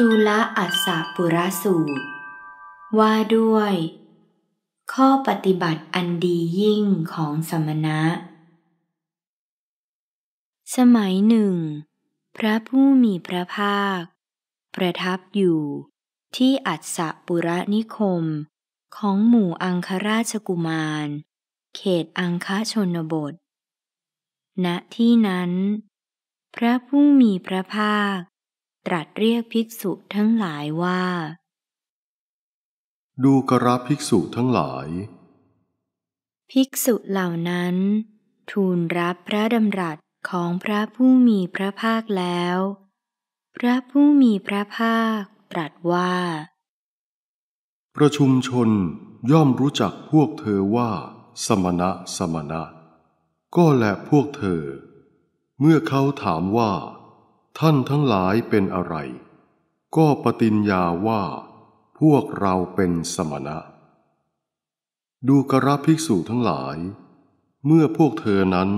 จุลอัศสปุรสูตร ว่าด้วย ข้อปฏิบัติอันดียิ่งของสมณะ สมัยหนึ่ง พระผู้มีพระภาค ประทับอยู่ที่อัศสปุรนิคม ของหมู่อังคราชกุมาร เขตอังคชนบท ณที่นั้น พระผู้มีพระภาคตรัสเรียกภิกษุทั้งหลายว่า ดูกระภิกษุทั้งหลาย ภิกษุเหล่านั้น ทูลรับพระดำรัสของพระผู้มีพระภาคแล้ว พระผู้มีพระภาคตรัสว่า ประชุมชนย่อมรู้จักพวกเธอว่า สมณะสมณะก็แหละพวกเธอ เมื่อเขาถามว่าท่านทั้งหลายเป็นอะไร ก็ปฏิญญาว่า พวกเราเป็นสมณะ ดูกระภิกษุทั้งหลาย เมื่อพวกเธอนั้น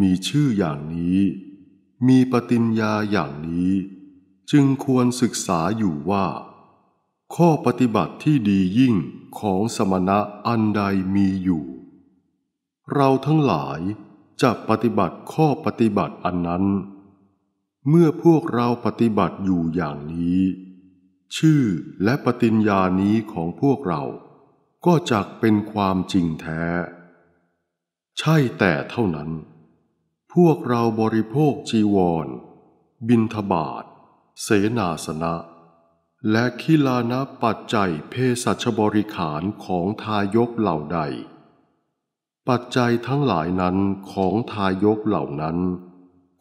มีชื่ออย่างนี้ มีปฏิญญาอย่างนี้ จึงควรศึกษาอยู่ว่า ข้อปฏิบัติที่ดียิ่งของสมณะอันใดมีอยู่ เราทั้งหลายจะปฏิบัติข้อปฏิบัติอันนั้นเมื่อพวกเราปฏิบัติอยู่อย่างนี้ ชื่อและปฏิญญานี้ของพวกเราก็จักเป็นความจริงแท้ ใช่แต่เท่านั้น พวกเราบริโภคจีวรบินทบาทเสนาสนะและคิลานะปัจจัยเพศัชบริขารของทายกเหล่าใด ปัจจัยทั้งหลายนั้นของทายกเหล่านั้น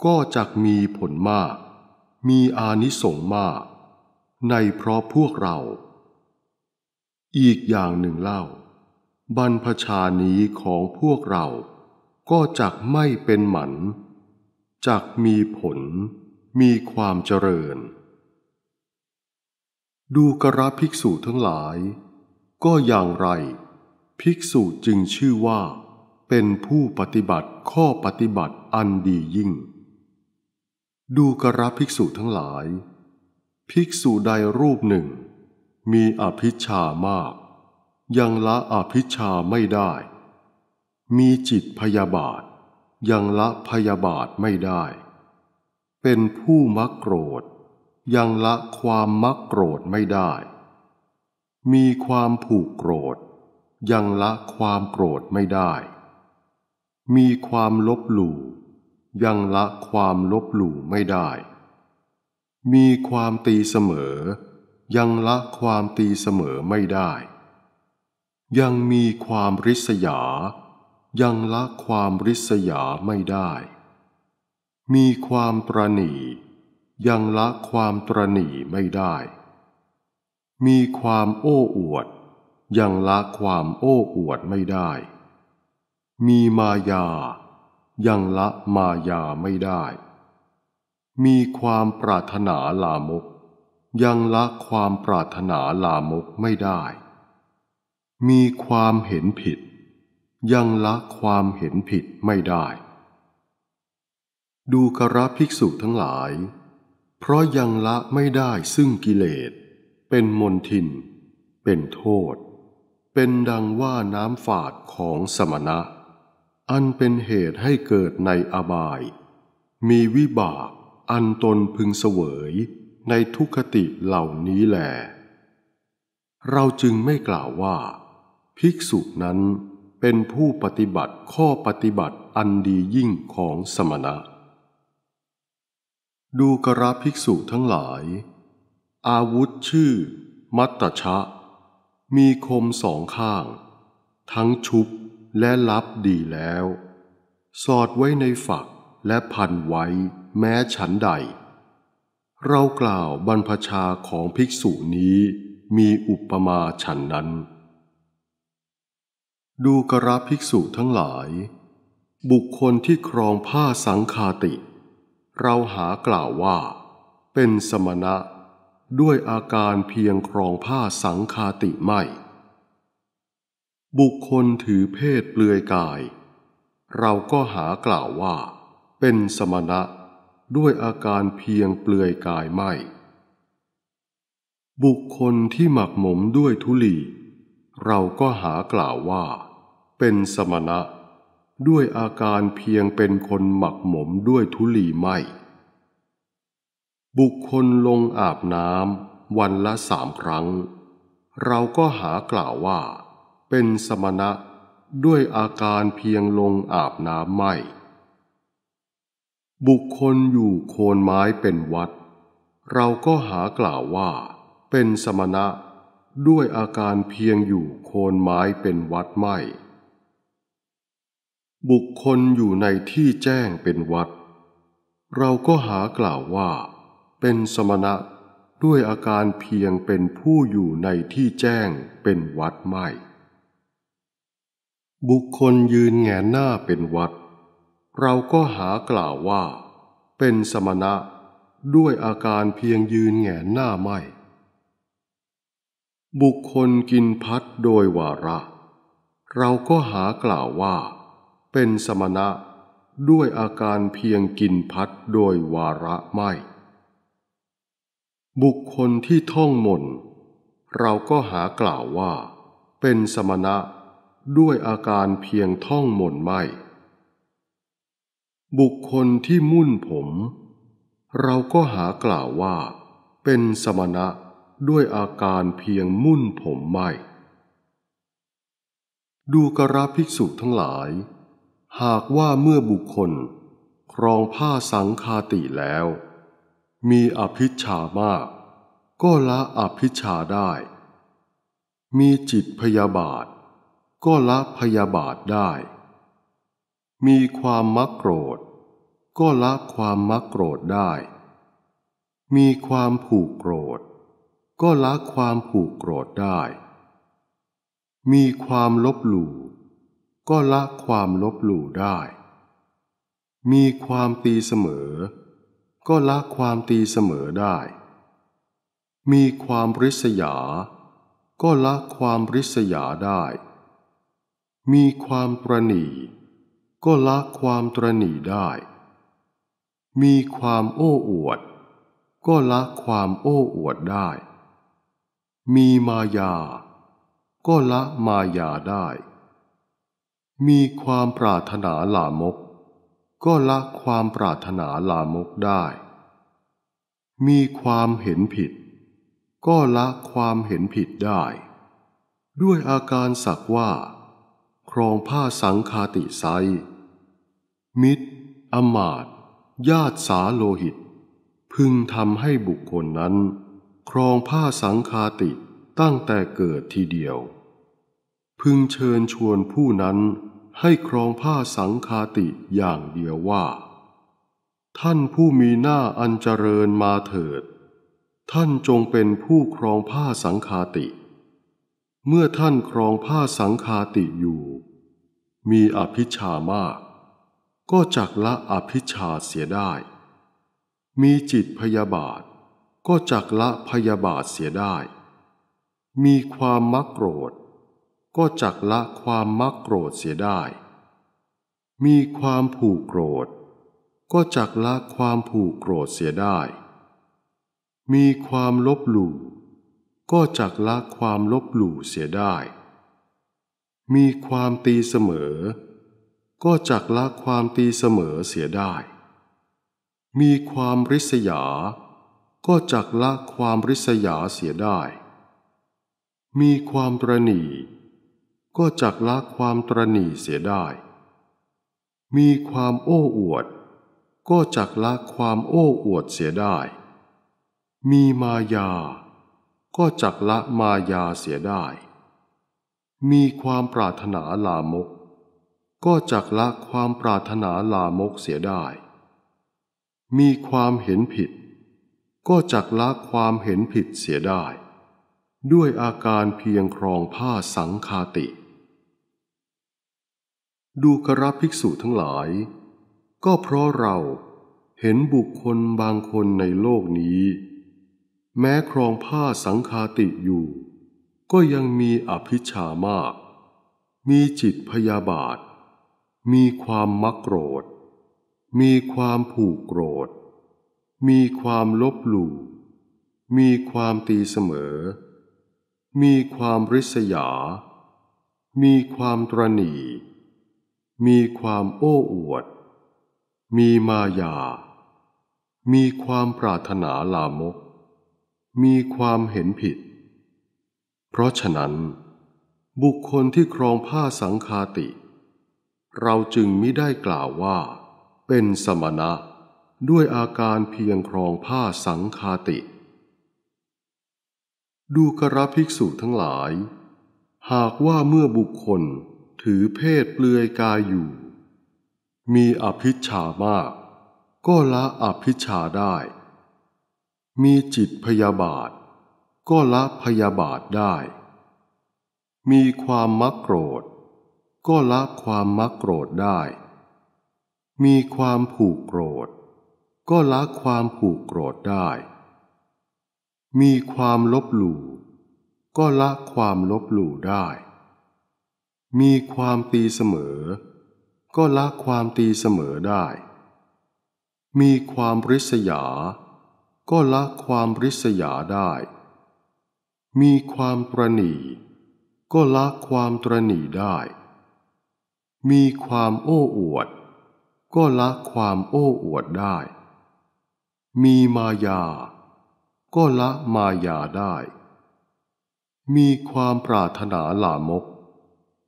ก็จักมีผลมาก มีอานิสงส์มาก ในเพราะพวกเรา อีกอย่างหนึ่งเล่า บรรพชานี้ของพวกเรา ก็จักไม่เป็นหมันจักมีผล มีความเจริญ ดูกระภิกษุทั้งหลาย ก็อย่างไร ภิกษุจึงชื่อว่า เป็นผู้ปฏิบัติข้อปฏิบัติอันดียิ่งดูกระภิกษุทั้งหลาย ภิกษุใดรูปหนึ่ง มีอภิชามาก ยังละอภิชาไม่ได้ มีจิตพยาบาทยังละพยาบาทไม่ได้ เป็นผู้มักโกรธยังละความมักโกรธไม่ได้ มีความผูกโกรธยังละความโกรธไม่ได้ มีความลบหลู่ยังละความลบหลู่ไม่ได้ มีความตีเสมอ ยังละความตีเสมอไม่ได้ ยังมีความริษยา ยังละความริษยาไม่ได้ มีความตรหนียังละความตรหนีไม่ได้ มีความโอ้อวด ยังละความโอ้อวดไม่ได้ มีมายายังละมายาไม่ได้ มีความปรารถนาลามก ยังละความปรารถนาลามกไม่ได้ มีความเห็นผิด ยังละความเห็นผิดไม่ได้ ดูกระภิกษุทั้งหลาย เพราะยังละไม่ได้ซึ่งกิเลสเป็นมนทิน เป็นโทษ เป็นดังว่าน้ำฝาดของสมณะอันเป็นเหตุให้เกิดในอบาย มีวิบาก อันตนพึงเสวยในทุคติเหล่านี้แหลเราจึงไม่กล่าวว่า ภิกษุนั้นเป็นผู้ปฏิบัติข้อปฏิบัติอันดียิ่งของสมณะ ดูกระภิกษุทั้งหลาย อาวุธชื่อ มัตตชะ มีคมสองข้าง ทั้งชุบและลับดีแล้ว สอดไว้ในฝักและพันไว้แม้ฉันใด เรากล่าวบรรพชาของภิกษุนี้มีอุปมาฉันนั้น ดูกระภิกษุทั้งหลาย บุคคลที่ครองผ้าสังคาติ เราหากล่าวว่าเป็นสมณะด้วยอาการเพียงครองผ้าสังคาติไม่บุคคลถือเพศเปลือยกาย เราก็หากล่าวว่าเป็นสมณะด้วยอาการเพียงเปลือยกายไม่ บุคคลที่หมักหมมด้วยทุลี เราก็หากล่าวว่าเป็นสมณะ ด้วยอาการเพียงเป็นคนหมักหมมด้วยทุลีไม่ บุคคลลงอาบน้ำวันละสามครั้ง เราก็หากล่าวว่าเป็นสมณะด้วยอาการเพียงลงอาบน้ำไม่ บุคคลอยู่โคนไม้เป็นวัด เราก็หากล่าวว่า เป็นสมณะด้วยอาการเพียงอยู่โคนไม้เป็นวัดไม่ บุคคลอยู่ในที่แจ้งเป็นวัด เราก็หากล่าวว่า เป็นสมณะด้วยอาการเพียงเป็นผู้อยู่ในที่แจ้งเป็นวัดไม่บุคคลยืนแงนหน้าเป็นวัด เราก็หากล่าวว่า เป็นสมณะด้วยอาการเพียงยืนแงนหน้าไม่ บุคคลกินพัดโดยวาระ เราก็หากล่าวว่า เป็นสมณะด้วยอาการเพียงกินพัดโดยวาระไม่บุคคลที่ท่องมนเราก็หากล่าวว่า เป็นสมณะด้วยอาการเพียงท่องหม่นไม่บุคคลที่มุ่นผม เราก็หากล่าวว่า เป็นสมณะด้วยอาการเพียงมุ่นผมไม่ดูกระภิกษุทั้งหลาย หากว่าเมื่อบุคคล ครองผ้าสังคาติแล้ว มีอภิชามาก ก็ละอภิชาได้ มีจิตพยาบาทก็ละพยาบาทได้ มีความมักโกรธ ก็ละความมักโกรธได้ มีความผูกโกรธ ก็ละความผูกโกรธได้ มีความลบหลู่ก็ละความลบหลู่ได้ มีความตีเสมอ ก็ละความตีเสมอได้ มีความริษยา ก็ละความริษยาได้มีความตรหนีก็ละความตรหนีได้ มีความโอ้อวด ก็ละความโอ้อวดได้ มีมายา ก็ละมายาได้ มีความปรารถนาลามก ก็ละความปรารถนาลามกได้ มีความเห็นผิด ก็ละความเห็นผิดได้ ด้วยอาการสักว่าครองผ้าสังคาติไซ มิตร อมาต ญาติสาโลหิต พึงทำให้บุคคลนั้น ครองผ้าสังคาติตั้งแต่เกิดทีเดียว พึงเชิญชวนผู้นั้นให้ครองผ้าสังคาติอย่างเดียวว่า ท่านผู้มีหน้าอันเจริญมาเถิด ท่านจงเป็นผู้ครองผ้าสังคาติเมื่อท่านครองผ้าสังคาติอยู่ มีอภิชามาก ก็จักละอภิชาเสียได้ มีจิตพยาบาท ก็จักละพยาบาทเสียได้ มีความมักโกรธ ก็จักละความมักโกรธเสียได้ มีความผูกโกรธ ก็จักละความผูกโกรธเสียได้ มีความลบหลู่ก็จักละความลบหลู่เสียได้ มีความตีเสมอ ก็จักละความตีเสมอเสียได้ มีความริษยา ก็จักละความริษยาเสียได้ มีความตรณีก็จักละความตรณีเสียได้ มีความโอ้อวด ก็จักละความโอ้อวดเสียได้ มีมายาก็จักละมายาเสียได้ มีความปรารถนาลามก ก็จักละความปรารถนาลามกเสียได้ มีความเห็นผิด ก็จักละความเห็นผิดเสียได้ ด้วยอาการเพียงครองผ้าสังคาติดูกระภิกษุทั้งหลาย ก็เพราะเราเห็นบุคคลบางคนในโลกนี้แม้ครองผ้าสังคาติอยู่ก็ยังมีอภิชามาก มีจิตพยาบาท มีความมักโกรธ มีความผูกโกรธ มีความลบหลู่ มีความตีเสมอ มีความริษยา มีความตรณี มีความโอ้อวด มีมายา มีความปรารถนาลามกมีความเห็นผิด เพราะฉะนั้น บุคคลที่ครองผ้าสังคาติ เราจึงไม่ได้กล่าวว่า เป็นสมณะด้วยอาการเพียงครองผ้าสังคาติ ดูกระภิกษุทั้งหลาย หากว่าเมื่อบุคคลถือเพศเปลือยกายอยู่ มีอภิชามาก ก็ละอภิชาได้มีจิตพยาบาทก็ละพยาบาทได้ มีความมักโกรธก็ละความมักโกรธได้ มีความผูกโกรธก็ละความผูกโกรธได้ มีความลบหลู่ ก็ละความลบหลู่ได้ มีความตีเสมอ ก็ละความตีเสมอได้ มีความริษยาก็ละความริษยาได้ มีความตรณีก็ละความตรณีได้ มีความโอ้อวด ก็ละความโอ้อวดได้ มีมายาก็ละมายาได้ มีความปรารถนาลามก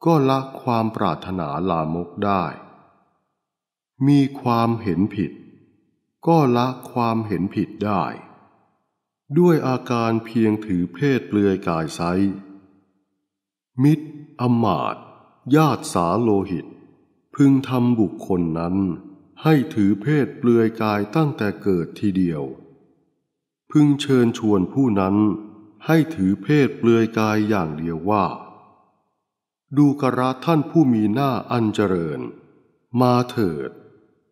ก็ละความปรารถนาลามกได้ มีความเห็นผิดก็ละความเห็นผิดได้ ด้วยอาการเพียงถือเพศเปลือยกายไซ มิตรอมาต ญาติสาโลหิต พึงทำบุคคลนั้น ให้ถือเพศเปลือยกายตั้งแต่เกิดทีเดียว พึงเชิญชวนผู้นั้นให้ถือเพศเปลือยกายอย่างเดียวว่า ดูกระท่านผู้มีหน้าอันเจริญ มาเถิด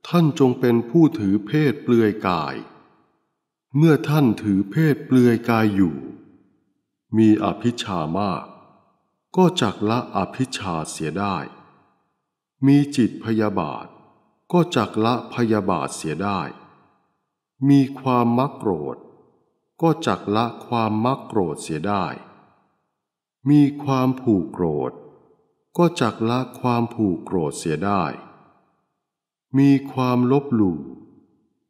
ท่านจงเป็นผู้ถือเพศเปลือยกาย เมื่อท่านถือเพศเปลือยกายอยู่ มีอภิชามาก ก็จักละอภิชาเสียได้ มีจิตพยาบาท ก็จักละพยาบาทเสียได้ มีความมักโกรธ ก็จักละความมักโกรธเสียได้ มีความผูกโกรธ ก็จักละความผูกโกรธเสียได้มีความลบหลู่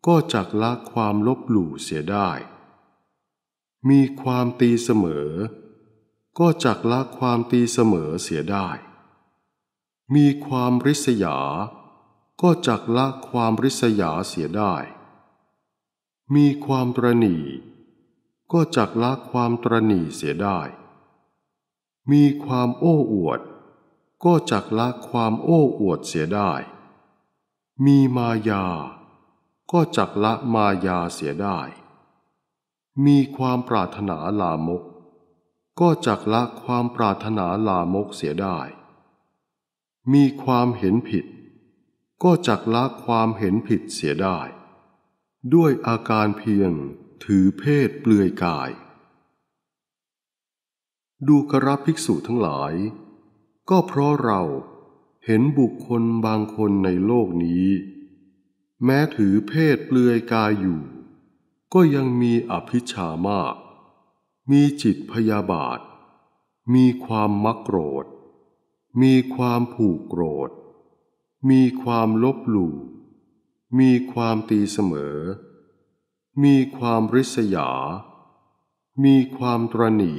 ก็จักละความลบหลู่เสียได้ มีความตีเสมอ ก็จักละความตีเสมอเสียได้ มีความริษยา ก็จักละความริษยาเสียได้ มีความตรณี ก็จักละความตรณีเสียได้ มีความโอ้อวด ก็จักละความโอ้อวดเสียได้มีมายา ก็จักละมายาเสียได้ มีความปรารถนาลามก ก็จักละความปรารถนาลามกเสียได้ มีความเห็นผิด ก็จักละความเห็นผิดเสียได้ ด้วยอาการเพียงถือเพศเปลือยกาย ดูกระภิกษุทั้งหลาย ก็เพราะเราเห็นบุคคลบางคนในโลกนี้ แม้ถือเพศเปลือยกายอยู่ ก็ยังมีอภิชามาก มีจิตพยาบาท มีความมักโกรธ มีความผูกโกรธ มีความลบหลู่มีความตีเสมอ มีความริษยา มีความตรณี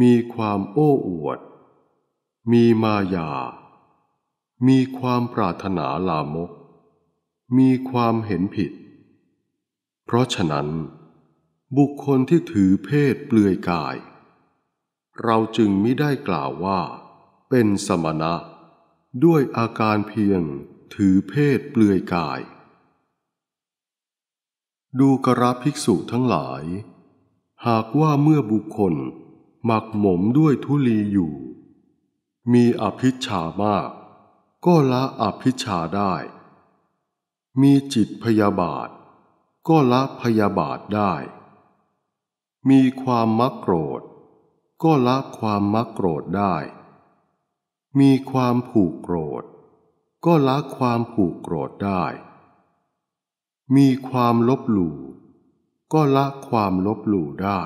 มีความโอ้อวด มีมายามีความปรารถนาลามก มีความเห็นผิด เพราะฉะนั้น บุคคลที่ถือเพศเปลือยกาย เราจึงไม่ได้กล่าวว่า เป็นสมณะ ด้วยอาการเพียงถือเพศเปลือยกาย ดูกระภิกษุทั้งหลาย หากว่าเมื่อบุคคลหมักหมมด้วยทุลีอยู่ มีอภิชามากก็ละอภิชาได้ มีจิตพยาบาทก็ละพยาบาทได้ มีความมักโกรธ ก็ละความมักโกรธได้ มีความผูกโกรธ ก็ละความผูกโกรธได้ มีความลบหลู่ก็ละความลบหลู่ได้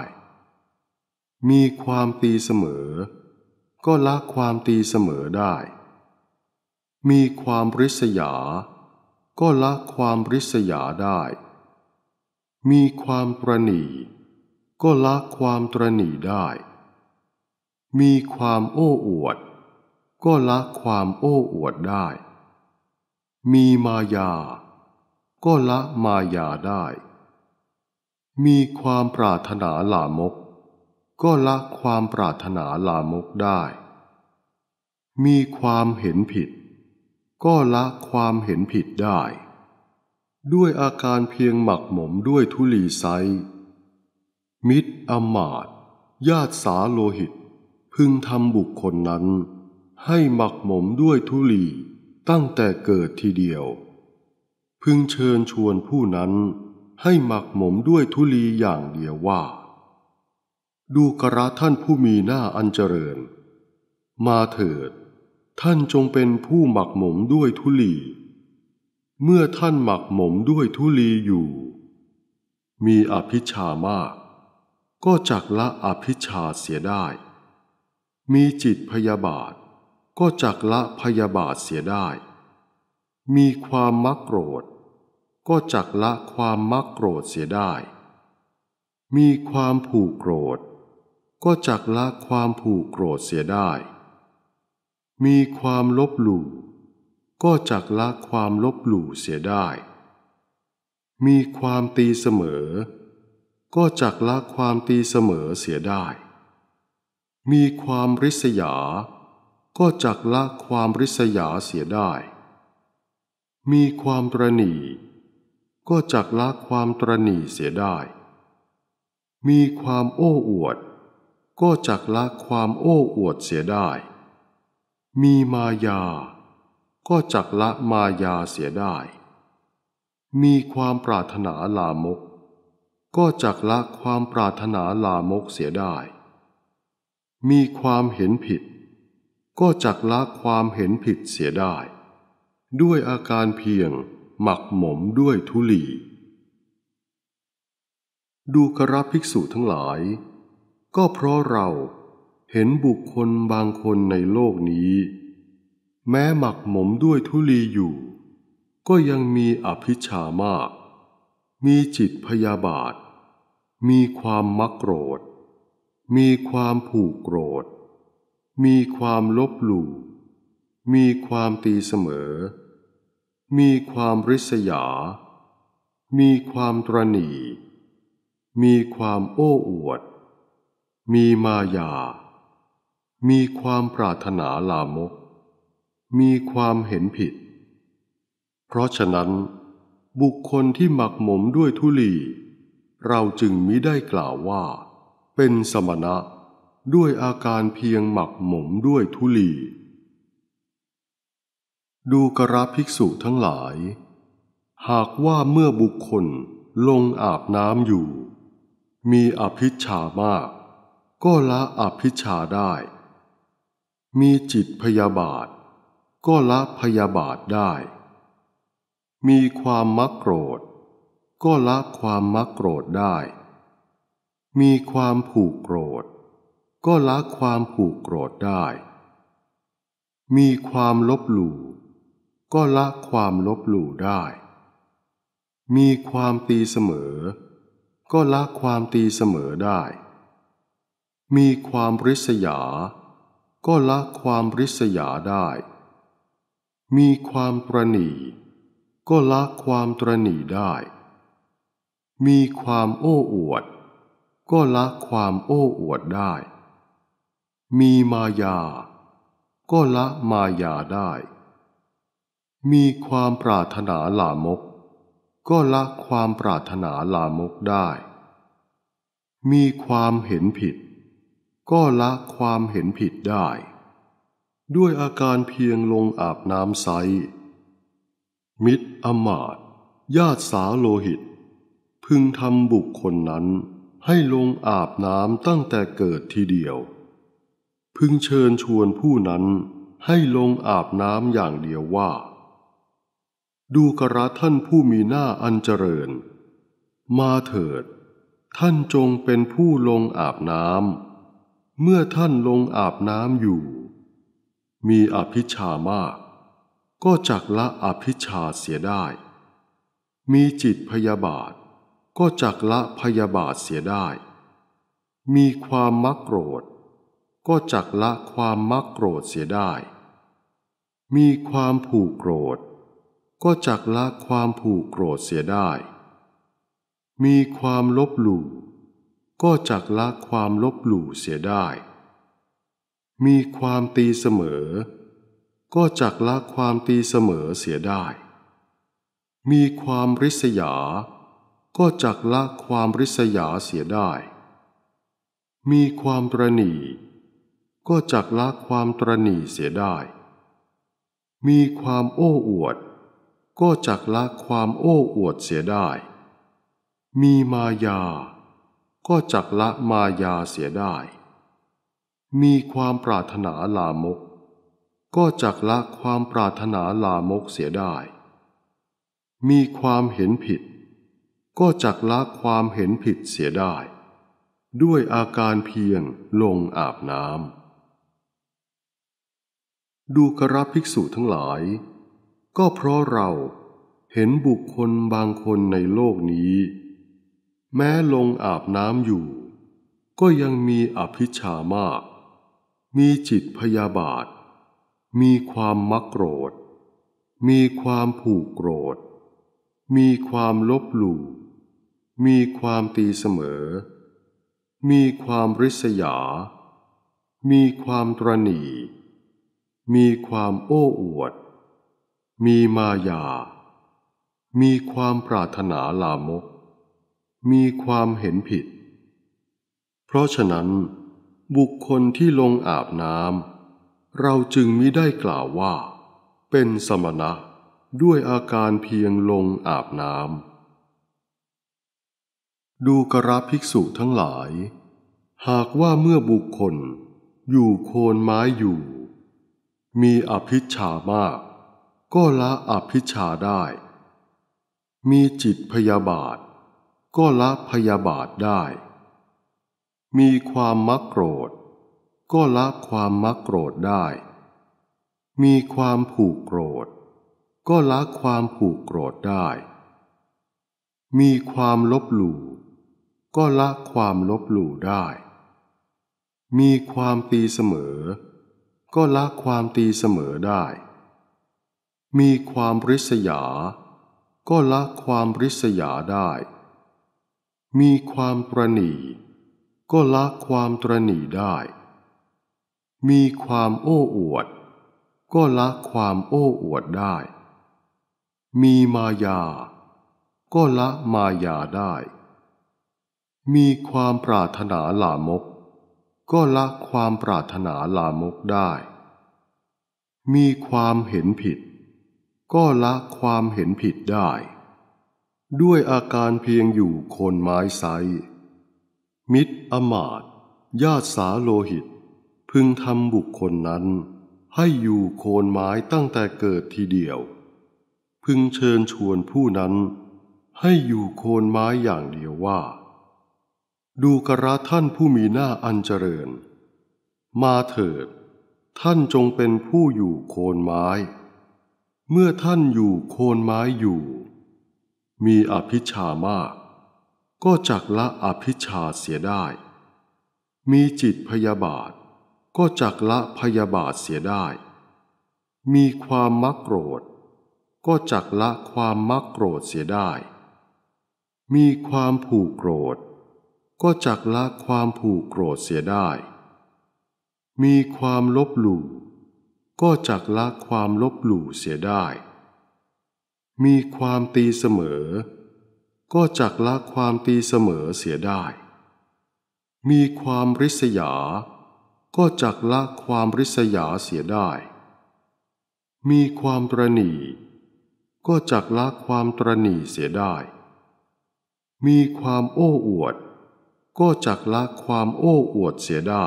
มีความตีเสมอ ก็ละความตีเสมอได้มีความริษยา ก็ละความริษยาได้ มีความตรณีก็ละความตรณีได้ มีความโอ้อวด ก็ละความโอ้อวดได้ มีมายา ก็ละมายาได้ มีความปรารถนาลามก ก็ละความปรารถนาลามกได้ มีความเห็นผิดก็ละความเห็นผิดได้ ด้วยอาการเพียงหมักหมมด้วยทุลีไซมิตรอมาต ญาติสาโลหิต พึงทำบุคคลนั้น ให้หมักหมมด้วยทุลีตั้งแต่เกิดทีเดียว พึงเชิญชวนผู้นั้นให้หมักหมมด้วยทุลีอย่างเดียวว่า ดูกระท่านผู้มีหน้าอันเจริญ มาเถิดท่านจงเป็นผู้หมักหมมด้วยทุลี เมื่อท่านหมักหมมด้วยทุลีอยู่ มีอภิชามาก ก็จักละอภิชาเสียได้ มีจิตพยาบาท ก็จักละพยาบาทเสียได้ มีความมักโกรธ ก็จักละความมักโกรธเสียได้ มีความผูกโกรธ ก็จักละความผูกโกรธเสียได้มีความลบหลู่ก็จักละความลบหลู่เสียได้ มีความตีเสมอ ก็จักละความตีเสมอเสียได้ มีความริษยา ก็จักละความริษยาเสียได้ มีความตรณีก็จักละความตรณีเสียได้ มีความโอ้อวด ก็จักละความโอ้อวดเสียได้มีมายา ก็จักละมายาเสียได้ มีความปรารถนาลามก ก็จักละความปรารถนาลามกเสียได้ มีความเห็นผิด ก็จักละความเห็นผิดเสียได้ ด้วยอาการเพียงหมักหมมด้วยทุลี ดูกระภิกษุทั้งหลาย ก็เพราะเราเห็นบุคคลบางคนในโลกนี้ แม้หมักหมมด้วยทุลีอยู่ ก็ยังมีอภิชามาก มีจิตพยาบาท มีความมักโกรธ มีความผูกโกรธ มีความลบหลู่ มีความตีเสมอ มีความริษยา มีความตรณีมีความโอ้อวด มีมายามีความปรารถนาลามก มีความเห็นผิด เพราะฉะนั้น บุคคลที่หมักหมมด้วยทุลี เราจึงมิได้กล่าวว่า เป็นสมณะด้วยอาการเพียงหมักหมมด้วยทุลี ดูกระภิกษุทั้งหลาย หากว่าเมื่อบุคคลลงอาบน้ำอยู่ มีอภิชามาก ก็ละอภิชาได้มีจิตพยาบาทก็ละพยาบาทได้ มีความมักโกรธก็ละความมักโกรธได้ มีความผูกโกรธก็ละความผูกโกรธได้ มีความลบหลู่ก็ละความลบหลู่ได้ มีความตีเสมอ ก็ละความตีเสมอได้ มีความริษยาก็ละความริษยาได้ มีความตรหนี ก็ละความตรหนีได้ มีความโอ้อวด ก็ละความโอ้อวดได้ มีมายาก็ละมายาได้ มีความปรารถนาลามก ก็ละความปรารถนาลามกได้ มีความเห็นผิดก็ละความเห็นผิดได้ ด้วยอาการเพียงลงอาบน้ำไซ มิตรอมาต ญาติสาโลหิต พึงทำบุคคลนั้นให้ลงอาบน้ำตั้งแต่เกิดทีเดียว พึงเชิญชวนผู้นั้นให้ลงอาบน้ำอย่างเดียวว่า ดูกระท่านผู้มีหน้าอันเจริญ มาเถิด ท่านจงเป็นผู้ลงอาบน้ำเมื่อท่านลงอาบน้ำอยู่ มีอภิชามาก ก็จักละอภิชาเสียได้ มีจิตพยาบาท ก็จักละพยาบาทเสียได้ มีความมักโกรธ ก็จักละความมักโกรธเสียได้ มีความผูกโกรธ ก็จักละความผูกโกรธเสียได้ มีความลบหลู่ก็จักละความลบหลู่เสียได้ มีความตีเสมอ ก็จักละความตีเสมอเสียได้ มีความริษยา ก็จักละความริษยาเสียได้ มีความตรณีก็จักละความตรณีเสียได้ มีความโอ้อวด ก็จักละความโอ้อวดเสียได้ มีมายาก็จักละมายาเสียได้ มีความปรารถนาลามก ก็จักละความปรารถนาลามกเสียได้ มีความเห็นผิด ก็จักละความเห็นผิดเสียได้ ด้วยอาการเพียงลงอาบน้ำ ดูกระภิกษุทั้งหลาย ก็เพราะเราเห็นบุคคลบางคนในโลกนี้แม้ลงอาบน้ำอยู่ ก็ยังมีอภิชามาก มีจิตพยาบาท มีความมักโกรธ มีความผูกโกรธ มีความลบหลู่ มีความตีเสมอ มีความริษยา มีความตรณีมีความโอ้อวด มีมายา มีความปรารถนาลามกมีความเห็นผิด เพราะฉะนั้น บุคคลที่ลงอาบน้ำเราจึงมิได้กล่าวว่า เป็นสมณะด้วยอาการเพียงลงอาบน้ำ ดูกระภิกษุทั้งหลาย หากว่าเมื่อบุคคลอยู่โคนไม้อยู่ มีอภิชามาก ก็ละอภิชาได้ มีจิตพยาบาทก็ละพยาบาทได้ มีความมักโกรธ ก็ละความมักโกรธได้ มีความผูกโกรธก็ละความผูกโกรธได้ มีความลบหลู่ก็ละความลบหลู่ได้ มีความตีเสมอ ก็ละความตีเสมอได้ มีความริษยา ก็ละความริษยาได้มีความตรหนีก็ละความตรหนีได้ มีความโอ้อวด ก็ละความโอ้อวดได้ มีมายาก็ละมายาได้ มีความปรารถนาลามก ก็ละความปรารถนาลามกได้ มีความเห็นผิด ก็ละความเห็นผิดได้ด้วยอาการเพียงอยู่โคนไม้ไซมิตรอมาต ญาติสาโลหิต พึงทำบุคคลนั้น ให้อยู่โคนไม้ตั้งแต่เกิดทีเดียว พึงเชิญชวนผู้นั้นให้อยู่โคนไม้อย่างเดียวว่า ดูกระท่านผู้มีหน้าอันเจริญ มาเถิด ท่านจงเป็นผู้อยู่โคนไม้ เมื่อท่านอยู่โคนไม้อยู่มีอภิชามาก ก็จักละอภิชาเสียได้ มีจิตพยาบาท ก็จักละพยาบาทเสียได้ มีความมักโกรธ ก็จักละความมักโกรธเสียได้ มีความผูกโกรธ ก็จักละความผูกโกรธเสียได้ มีความลบหลู่ ก็จักละความลบหลู่เสียได้มีความตีเสมอ ก็จักละความตีเสมอเสียได้ มีความริษยา ก็จักละความริษยาเสียได้ มีความตรณี ก็จักละความตรณีเสียได้ มีความโอ้อวด ก็จักละความโอ้อวดเสียได้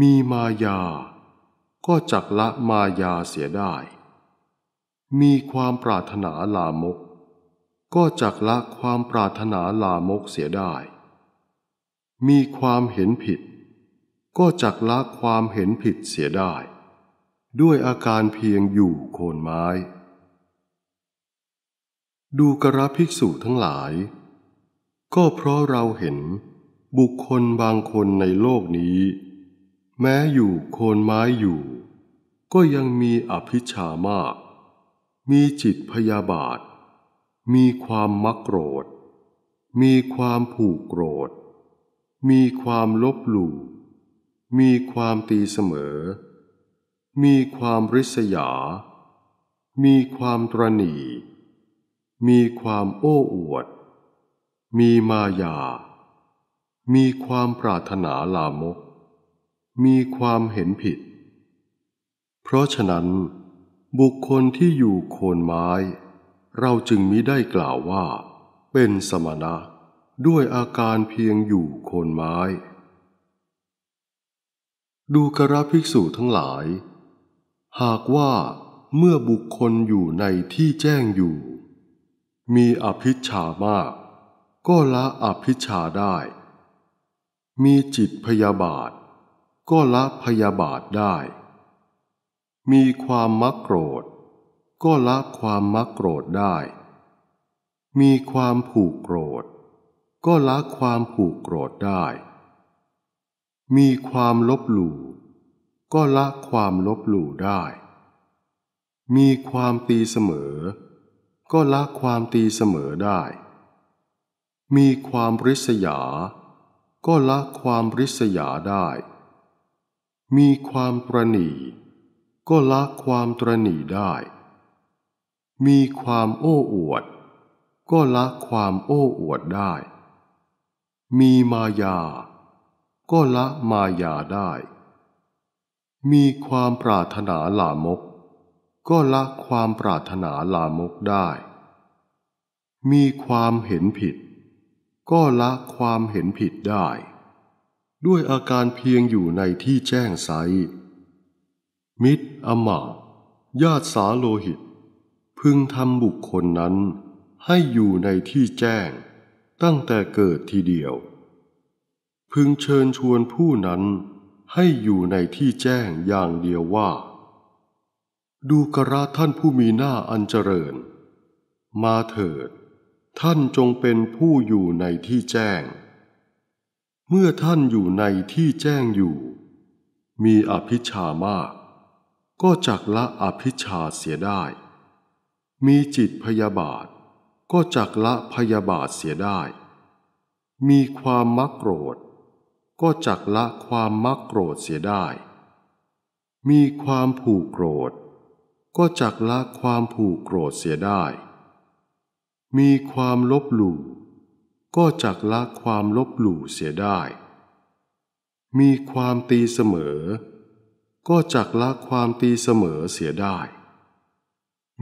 มีมายา ก็จักละมายาเสียได้มีความปรารถนาลามก ก็จักละความปรารถนาลามกเสียได้ มีความเห็นผิด ก็จักละความเห็นผิดเสียได้ ด้วยอาการเพียงอยู่โคนไม้ ดูกระภิกษุทั้งหลาย ก็เพราะเราเห็นบุคคลบางคนในโลกนี้ แม้อยู่โคนไม้อยู่ ก็ยังมีอภิชามากมีจิตพยาบาท มีความมักโกรธ มีความผูกโกรธ มีความลบหลู่ มีความตีเสมอ มีความริษยา มีความตรณีมีความโอ้อวด มีมายา มีความปรารถนาลามก มีความเห็นผิด เพราะฉะนั้นบุคคลที่อยู่โคนไม้ เราจึงมิได้กล่าวว่าเป็นสมณะด้วยอาการเพียงอยู่โคนไม้ ดูกระภิกษุทั้งหลาย หากว่าเมื่อบุคคลอยู่ในที่แจ้งอยู่ มีอภิชามาก ก็ละอภิชาได้ มีจิตพยาบาท ก็ละพยาบาทได้มีความมักโกรธ ก็ละความมักโกรธได้ มีความผูกโกรธ ก็ละความผูกโกรธได้ มีความลบหลู่ก็ละความลบหลู่ได้ มีความตีเสมอ ก็ละความตีเสมอได้ มีความริษยา ก็ละความริษยาได้ มีความประหนีตก็ละความตรณีได้ มีความโอ้อวด ก็ละความโอ้อวดได้ มีมายา ก็ละมายาได้ มีความปรารถนาลามก ก็ละความปรารถนาลามกได้ มีความเห็นผิด ก็ละความเห็นผิดได้ ด้วยอาการเพียงอยู่ในที่แจ้งไซมิตรอมา ญาติสาโลหิต พึงทำบุคคลนั้นให้อยู่ในที่แจ้ง ตั้งแต่เกิดทีเดียว พึงเชิญชวนผู้นั้นให้อยู่ในที่แจ้งอย่างเดียวว่า ดูกระท่านผู้มีหน้าอันเจริญ มาเถิด ท่านจงเป็นผู้อยู่ในที่แจ้ง เมื่อท่านอยู่ในที่แจ้งอยู่ มีอภิชามากก็จักละอภิชาเสียได้ มีจิตพยาบาท ก็จักละพยาบาทเสียได้ มีความมักโกรธ ก็จักละความมักโกรธเสียได้ มีความผูกโกรธ ก็จักละความผูกโกรธเสียได้ มีความลบหลู่ ก็จักละความลบหลู่เสียได้ มีความตีเสมอก็จักละความตีเสมอเสียได้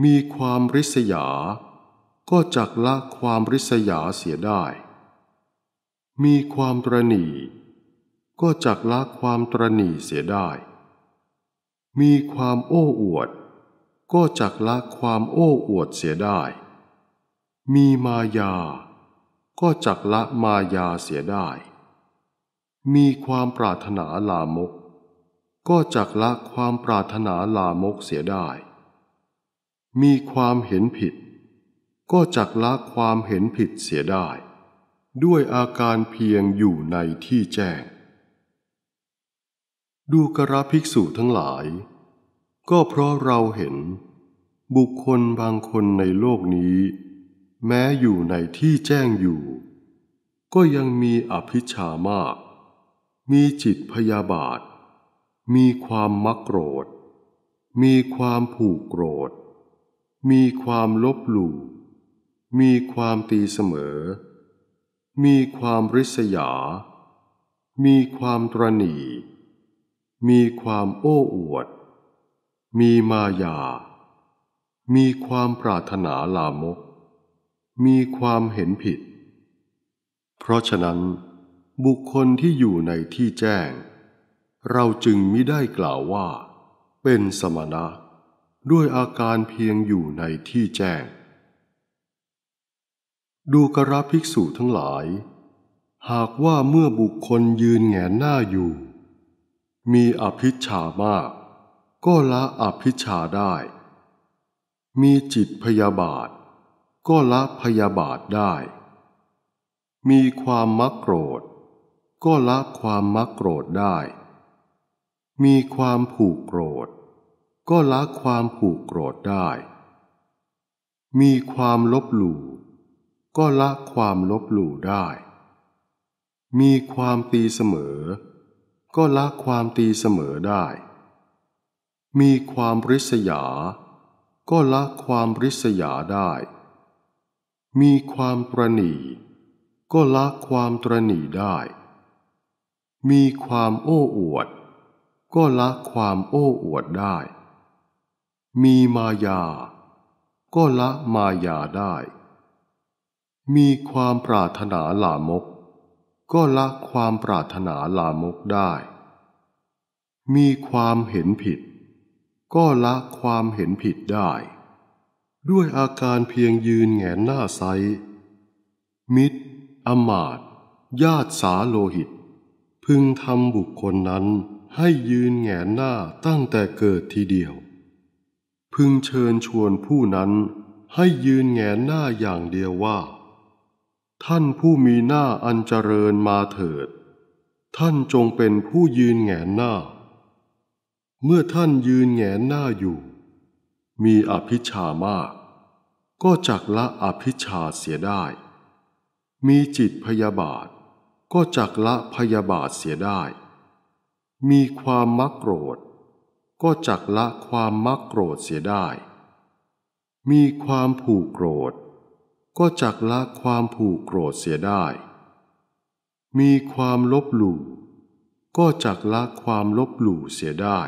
มีความริษยา ก็จักละความริษยาเสียได้ มีความตรณีก็จักละความตรณีเสียได้ มีความโอ้อวด ก็จักละความโอ้อวดเสียได้ มีมายา ก็จักละมายาเสียได้ มีความปรารถนาลามกก็จักละความปรารถนาลามกเสียได้ มีความเห็นผิด ก็จักละความเห็นผิดเสียได้ ด้วยอาการเพียงอยู่ในที่แจ้ง ดูกระภิกษุทั้งหลาย ก็เพราะเราเห็น บุคคลบางคนในโลกนี้ แม้อยู่ในที่แจ้งอยู่ ก็ยังมีอภิชามาก มีจิตพยาบาทมีความมักโกรธ มีความผูกโกรธ มีความลบหลู่ มีความตีเสมอ มีความริษยา มีความตรณีมีความโอ้อวด มีมายา มีความปรารถนาลามก มีความเห็นผิด เพราะฉะนั้น บุคคลที่อยู่ในที่แจ้งเราจึงมิได้กล่าวว่า เป็นสมณะด้วยอาการเพียงอยู่ในที่แจ้ง ดูกระภิกษุทั้งหลาย หากว่าเมื่อบุคคลยืนแงนหน้าอยู่ มีอภิชามาก ก็ละอภิชาได้ มีจิตพยาบาท ก็ละพยาบาทได้ มีความมักโกรธ ก็ละความมักโกรธได้มีความผูกโกรธก็ละความผูกโกรธได้ มีความลบหลู่ก็ละความลบหลู่ได้ มีความตีเสมอ ก็ละความตีเสมอได้ มีความริษยา ก็ละความริษยาได้ มีความตรณีก็ละความตรณีได้ มีความโอ้อวดก็ละความโอ้อวดได้ มีมายา ก็ละมายาได้ มีความปรารถนาลามก ก็ละความปรารถนาลามกได้ มีความเห็นผิด ก็ละความเห็นผิดได้ ด้วยอาการเพียงยืนแงนหน้าไซ มิตร อมาต ญาติสาโลหิต พึงทำบุคคลนั้นให้ยืนแงนหน้าตั้งแต่เกิดทีเดียว พึงเชิญชวนผู้นั้นให้ยืนแงนหน้าอย่างเดียวว่า ท่านผู้มีหน้าอันเจริญมาเถิด ท่านจงเป็นผู้ยืนแงนหน้า เมื่อท่านยืนแงนหน้าอยู่ มีอภิชามาก ก็จักละอภิชาเสียได้ มีจิตพยาบาท ก็จักละพยาบาทเสียได้มีความมักโกรธ ก็จักละความมักโกรธเสียได้ มีความผูกโกรธ ก็จักละความผูกโกรธเสียได้ มีความลบหลู่ก็จักละความลบหลู่เสียได้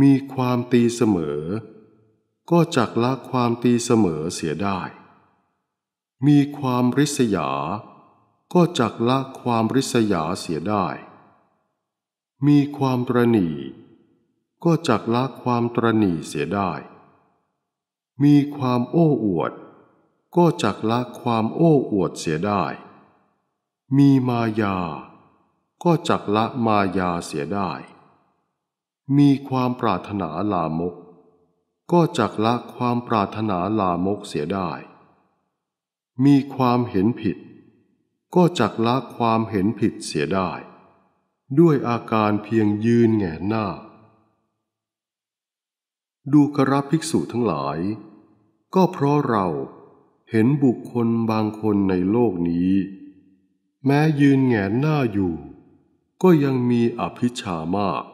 มีความตีเสมอ ก็จักละความตีเสมอเสียได้ มีความริษยา ก็จักละความริษยาเสียได้มีความตรณีก็จักละความตรณีเสียได้ มีความโอ้อวด ก็จักละความโอ้อวดเสียได้ มีมายาก็จักละมายาเสียได้ มีความปรารถนาลามกก็จักละความปรารถนาลามกเสียได้ มีความเห็นผิด ก็จักละความเห็นผิดเสียได้ด้วยอาการเพียงยืนแงหน้า ดูกระภิกษุทั้งหลาย ก็เพราะเราเห็นบุคคลบางคนในโลกนี้ แม้ยืนแงหน้าอยู่ ก็ยังมีอภิชามาก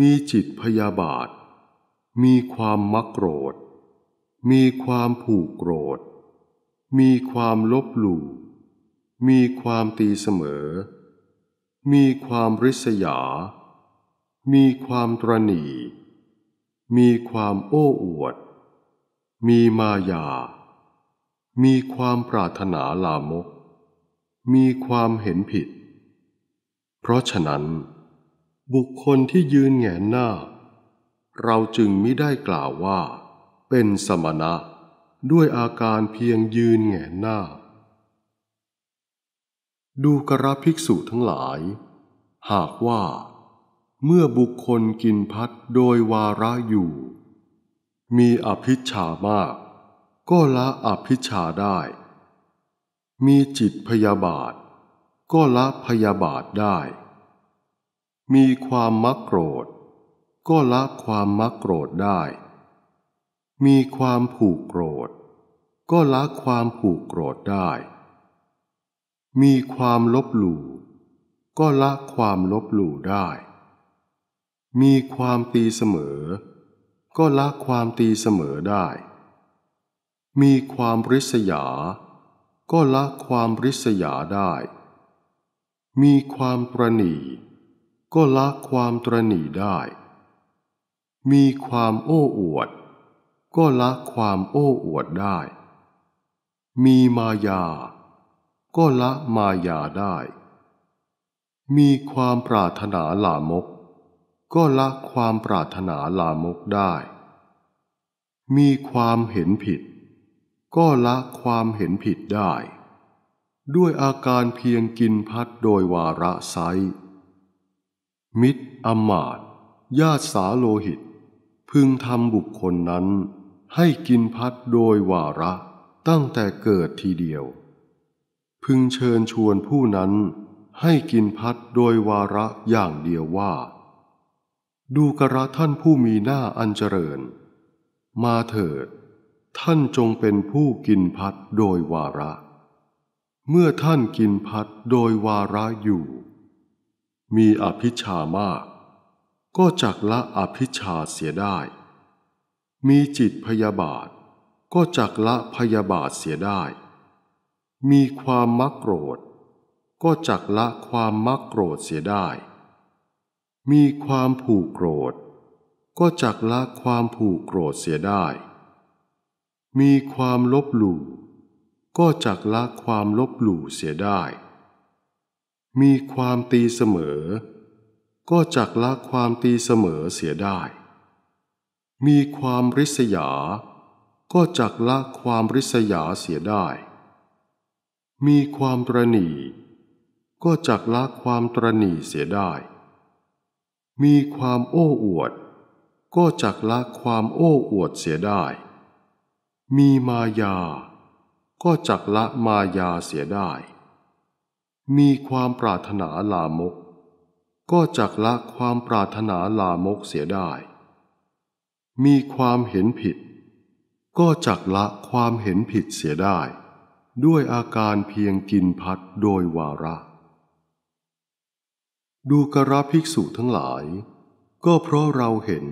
มีจิตพยาบาท มีความมักโกรธ มีความผูกโกรธ มีความลบหลู่ มีความตีเสมอมีความริษยา มีความตรณี มีความโอ้อวด มีมายา มีความปรารถนาลามก มีความเห็นผิด เพราะฉะนั้น บุคคลที่ยืนแงนหน้า เราจึงไม่ได้กล่าวว่าเป็นสมณะด้วยอาการเพียงยืนแงนหน้าดูกระภิกษุทั้งหลาย หากว่า เมื่อบุคคลกินพัดโดยวาระอยู่ มีอภิชามาก ก็ละอภิชาได้ มีจิตพยาบาท ก็ละพยาบาทได้ มีความมักโกรธ ก็ละความมักโกรธได้ มีความผูกโกรธ ก็ละความผูกโกรธได้มีความลบหลู่ก็ละความลบหลู่ได้ มีความตีเสมอ ก็ละความตีเสมอได้ มีความริษยา ก็ละความริษยาได้ มีความตรณี ก็ละความตรณีได้ มีความโอ้อวด ก็ละความโอ้อวดได้ มีมายาก็ละมายาได้ มีความปรารถนาลามก ก็ละความปรารถนาลามกได้ มีความเห็นผิด ก็ละความเห็นผิดได้ ด้วยอาการเพียงกินพัดโดยวาระไซมิตรอมาต ญาติสาโลหิต พึงทำบุคคลนั้นให้กินพัดโดยวาระตั้งแต่เกิดทีเดียวพึงเชิญชวนผู้นั้นให้กินพัดโดยวาระอย่างเดียวว่า ดูกระท่านผู้มีหน้าอันเจริญ มาเถิดท่านจงเป็นผู้กินพัดโดยวาระ เมื่อท่านกินพัดโดยวาระอยู่ มีอภิชามาก ก็จักละอภิชาเสียได้ มีจิตพยาบาท ก็จักละพยาบาทเสียได้มีความมักโกรธ ก็จักละความมักโกรธเสียได้ มีความผูกโกรธ ก็จักละความผูกโกรธเสียได้ มีความลบหลู่ ก็จักละความลบหลู่เสียได้ มีความตีเสมอ ก็จักละความตีเสมอเสียได้ มีความริษยา ก็จักละความริษยาเสียได้มีความตรณีก็จักละความตรณีเสียได้ มีความโอ้อวด ก็จักละความโอ้อวดเสียได้ มีมายาก็จักละมายาเสียได้ มีความปรารถนาลามก ก็จักละความปรารถนาลามกเสียได้ มีความเห็นผิดก็จักละความเห็นผิดเสียได้ด้วยอาการเพียงกินพัดโดยวาระ ดูกระภิกษุทั้งหลาย ก็เพราะเราเห็น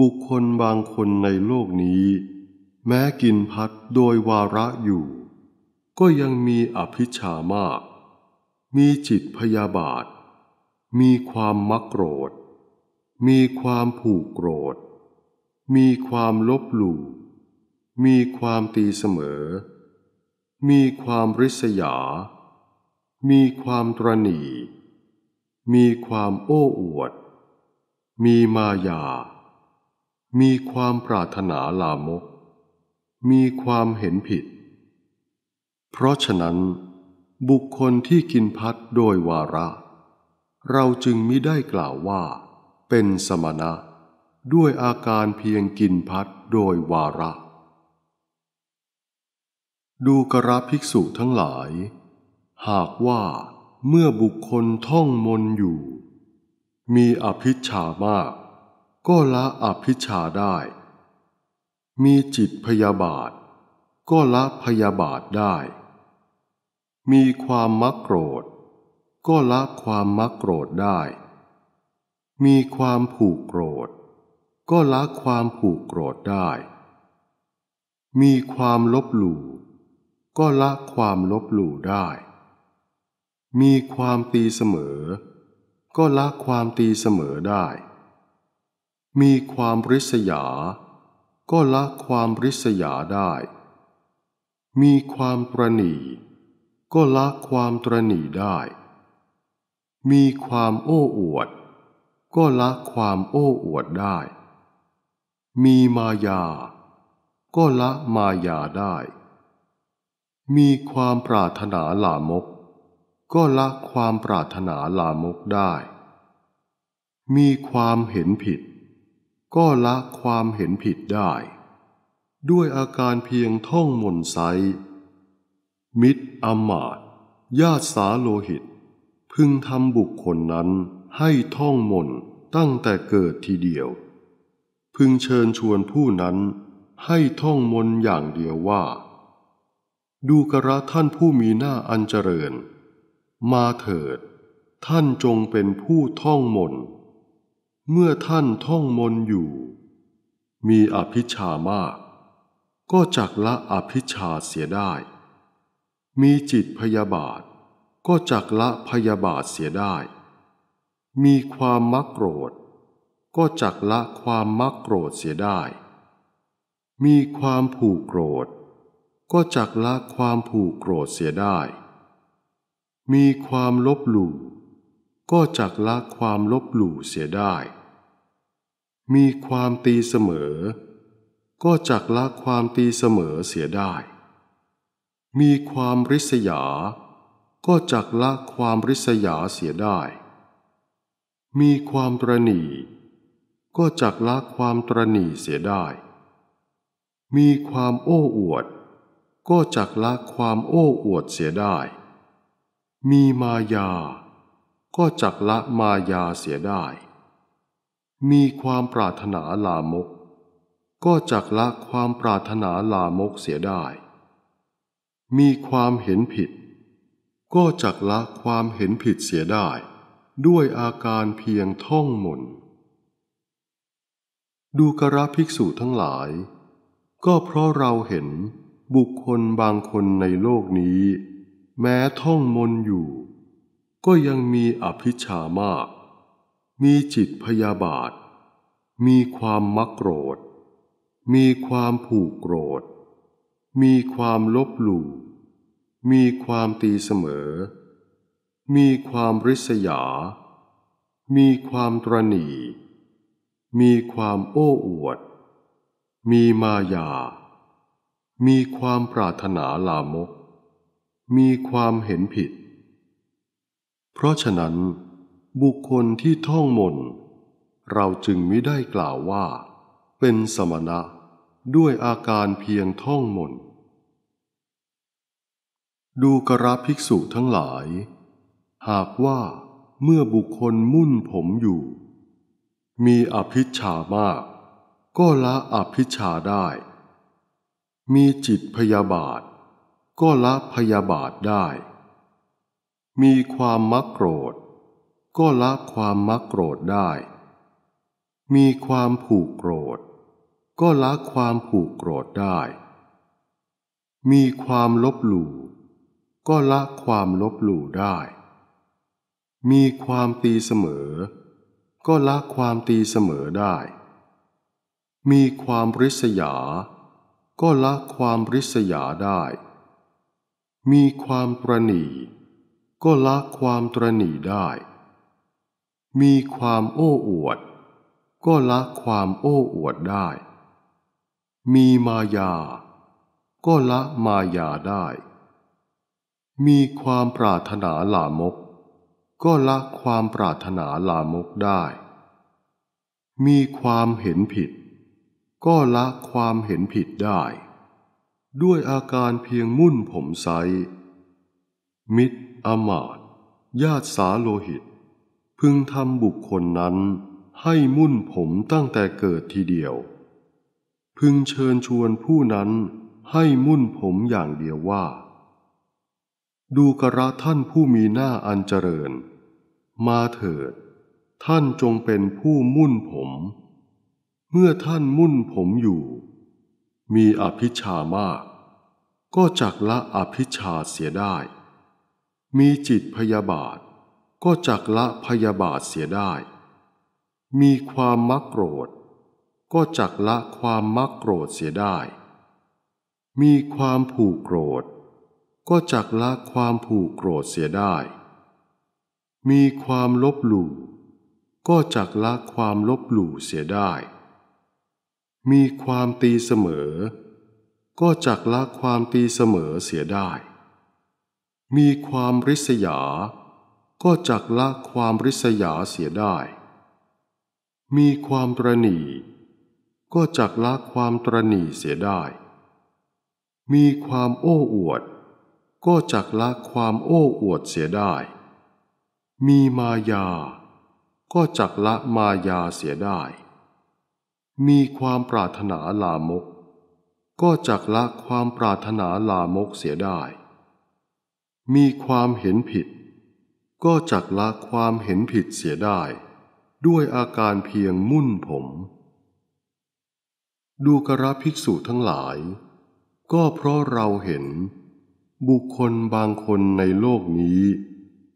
บุคคลบางคนในโลกนี้ แม้กินพัดโดยวาระอยู่ ก็ยังมีอภิชามาก มีจิตพยาบาท มีความมักโกรธ มีความผูกโกรธ มีความลบหลู่ มีความตีเสมอมีความริษยา มีความตรณีมีความโอ้อวด มีมายา มีความปรารถนาลามก มีความเห็นผิด เพราะฉะนั้น บุคคลที่กินพัดโดยวาระ เราจึงมิได้กล่าวว่า เป็นสมณะ ด้วยอาการเพียงกินพัดโดยวาระดูกระภิกษุทั้งหลาย หากว่าเมื่อบุคคลท่องมนอยู่ มีอภิชามาก ก็ละอภิชาได้ มีจิตพยาบาท ก็ละพยาบาทได้ มีความมักโกรธ ก็ละความมักโกรธได้ มีความผูกโกรธ ก็ละความผูกโกรธได้ มีความลบหลู่ก็ละความลบหลู่ได้ มีความตีเสมอ ก็ละความตีเสมอได้ มีความริษยา ก็ละความริษยาได้ มีความตรณีก็ละความตรณีได้ มีความโอ้อวด ก็ละความโอ้อวดได้ มีมายา ก็ละมายาได้มีความปรารถนาลามก ก็ละความปรารถนาลามกได้ มีความเห็นผิด ก็ละความเห็นผิดได้ ด้วยอาการเพียงท่องมนไซมิตรอมาต ญาติสาโลหิต พึงทำบุคคลนั้นให้ท่องมนตั้งแต่เกิดทีเดียว พึงเชิญชวนผู้นั้นให้ท่องมนอย่างเดียวว่าดูกระท่านผู้มีหน้าอันเจริญ มาเถิด ท่านจงเป็นผู้ท่องมน เมื่อท่านท่องมนอยู่ มีอภิชามาก ก็จักละอภิชาเสียได้ มีจิตพยาบาท ก็จักละพยาบาทเสียได้ มีความมักโกรธ ก็จักละความมักโกรธเสียได้ มีความผูกโกรธก็จักละความผูกโกรธเสียได้ มีความลบหลู่ ก็จักละความลบหลู่เสียได้ มีความตีเสมอ ก็จักละความตีเสมอเสียได้ มีความริษยา ก็จักละความริษยาเสียได้ มีความตรณี ก็จักละความตรณีเสียได้ มีความโอ้อวดก็จักละความโอ้อวดเสียได้ มีมายา ก็จักละมายาเสียได้ มีความปรารถนาลามก ก็จักละความปรารถนาลามกเสียได้ มีความเห็นผิด ก็จักละความเห็นผิดเสียได้ ด้วยอาการเพียงท่องมนดูกระภิกษุทั้งหลาย ก็เพราะเราเห็นบุคคลบางคนในโลกนี้ แม้ท่องมนอยู่ ก็ยังมีอภิชามาก มีจิตพยาบาท มีความมักโกรธ มีความผูกโกรธ มีความลบหลู่ มีความตีเสมอ มีความริษยา มีความตรณีมีความโอ้อวด มีมายามีความปรารถนาลามก มีความเห็นผิด เพราะฉะนั้น บุคคลที่ท่องมน เราจึงไม่ได้กล่าวว่า เป็นสมณะด้วยอาการเพียงท่องมน ดูกระภิกษุทั้งหลาย หากว่าเมื่อบุคคลมุ่นผมอยู่ มีอภิชามาก ก็ละอภิชาได้มีจิตพยาบาทก็ละพยาบาทได้ มีความมักโกรธก็ละความมักโกรธได้ มีความผูกโกรธก็ละความผูกโกรธได้ มีความลบหลู่ก็ละความลบหลู่ได้ มีความตีเสมอ ก็ละความตีเสมอได้ มีความริษยาก็ละความริษยาได้ มีความตรณีก็ละความตรณีได้ มีความโอ้อวด ก็ละความโอ้อวดได้ มีมายา ก็ละมายาได้ มีความปรารถนาลามก ก็ละความปรารถนาลามกได้ มีความเห็นผิดก็ละความเห็นผิดได้ ด้วยอาการเพียงมุ่นผมไซมิตรอมาต ญาติสาโลหิต พึงทำบุคคลนั้นให้มุ่นผมตั้งแต่เกิดทีเดียว พึงเชิญชวนผู้นั้นให้มุ่นผมอย่างเดียวว่า ดูกระท่านผู้มีหน้าอันเจริญ มาเถิด ท่านจงเป็นผู้มุ่นผมเมื่อท่านมุ่นผมอยู่ มีอภิชามาก ก็จักละอภิชาเสียได้ มีจิตพยาบาท ก็จักละพยาบาทเสียได้ มีความมักโกรธ ก็จักละความมักโกรธเสียได้ มีความผูกโกรธ ก็จักละความผูกโกรธเสียได้ มีความลบหลู่ ก็จักละความลบหลู่เสียได้มีความตีเสมอ ก็จักละความตีเสมอเสียได้ มีความริษยา ก็จักละความริษยาเสียได้ มีความตรณี ก็จักละความตรณีเสียได้ มีความโอ้อวด ก็จักละความโอ้อวดเสียได้ มีมายา ก็จักละมายาเสียได้มีความปรารถนาลามก ก็จักละความปรารถนาลามกเสียได้ มีความเห็นผิด ก็จักละความเห็นผิดเสียได้ ด้วยอาการเพียงมุ่นผม ดูกระภิกษุทั้งหลาย ก็เพราะเราเห็น บุคคลบางคนในโลกนี้